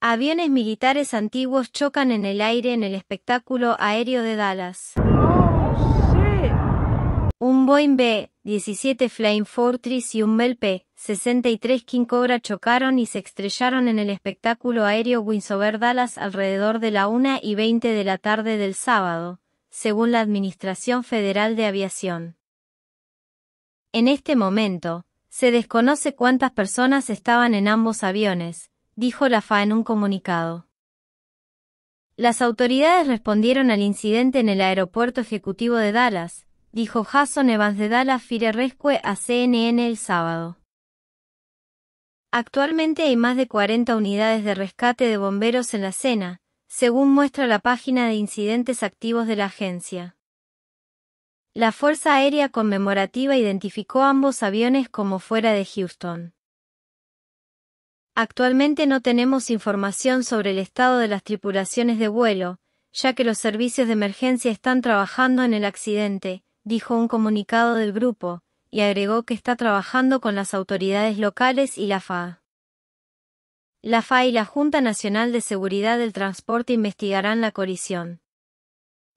Aviones militares antiguos chocan en el aire en el espectáculo aéreo de Dallas. Un Boeing B-17 Flying Fortress y un Bell P-63 King Cobra chocaron y se estrellaron en el espectáculo aéreo Winsover Dallas alrededor de la 1 y 20 de la tarde del sábado, según la Administración Federal de Aviación. En este momento, se desconoce cuántas personas estaban en ambos aviones, dijo la FA en un comunicado. Las autoridades respondieron al incidente en el aeropuerto ejecutivo de Dallas, dijo Jason Evans de Dallas Fire Rescue a CNN el sábado. Actualmente hay más de 40 unidades de rescate de bomberos en la escena, según muestra la página de incidentes activos de la agencia. La Fuerza Aérea Conmemorativa identificó ambos aviones como fuera de Houston. Actualmente no tenemos información sobre el estado de las tripulaciones de vuelo, ya que los servicios de emergencia están trabajando en el accidente, dijo un comunicado del grupo, y agregó que está trabajando con las autoridades locales y la FAA. La FAA y la Junta Nacional de Seguridad del Transporte investigarán la colisión.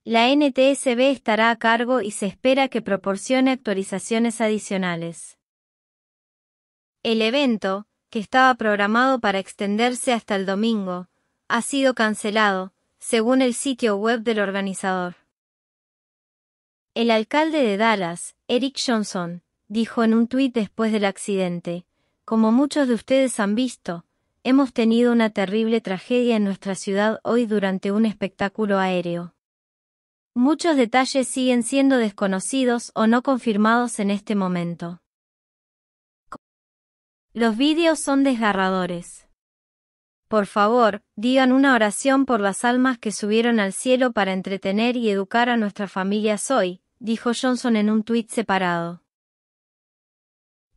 La NTSB estará a cargo y se espera que proporcione actualizaciones adicionales. El evento, que estaba programado para extenderse hasta el domingo, ha sido cancelado, según el sitio web del organizador. El alcalde de Dallas, Eric Johnson, dijo en un tuit después del accidente, como muchos de ustedes han visto, hemos tenido una terrible tragedia en nuestra ciudad hoy durante un espectáculo aéreo. Muchos detalles siguen siendo desconocidos o no confirmados en este momento. Los vídeos son desgarradores. Por favor, digan una oración por las almas que subieron al cielo para entretener y educar a nuestra familia. hoy, dijo Johnson en un tuit separado.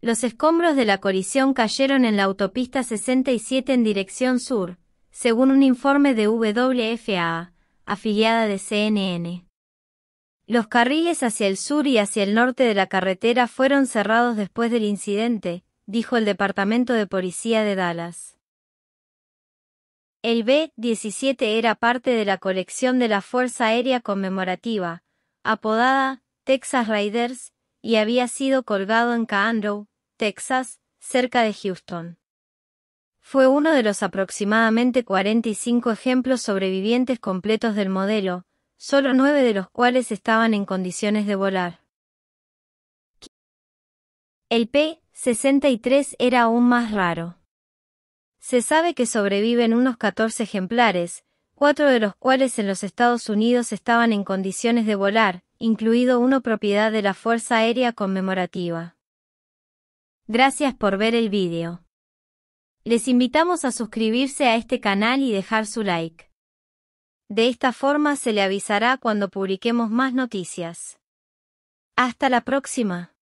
Los escombros de la colisión cayeron en la autopista 67 en dirección sur, según un informe de WFA, afiliada de CNN. Los carriles hacia el sur y hacia el norte de la carretera fueron cerrados después del incidente, dijo el Departamento de Policía de Dallas. El B-17 era parte de la colección de la Fuerza Aérea Conmemorativa, apodada Texas Raiders, y había sido colgado en Caandrow, Texas, cerca de Houston. Fue uno de los aproximadamente 45 ejemplos sobrevivientes completos del modelo, solo nueve de los cuales estaban en condiciones de volar. El P-63 era aún más raro. Se sabe que sobreviven unos 14 ejemplares, cuatro de los cuales en los Estados Unidos estaban en condiciones de volar, incluido uno propiedad de la Fuerza Aérea Conmemorativa. Gracias por ver el vídeo. Les invitamos a suscribirse a este canal y dejar su like. De esta forma se le avisará cuando publiquemos más noticias. Hasta la próxima.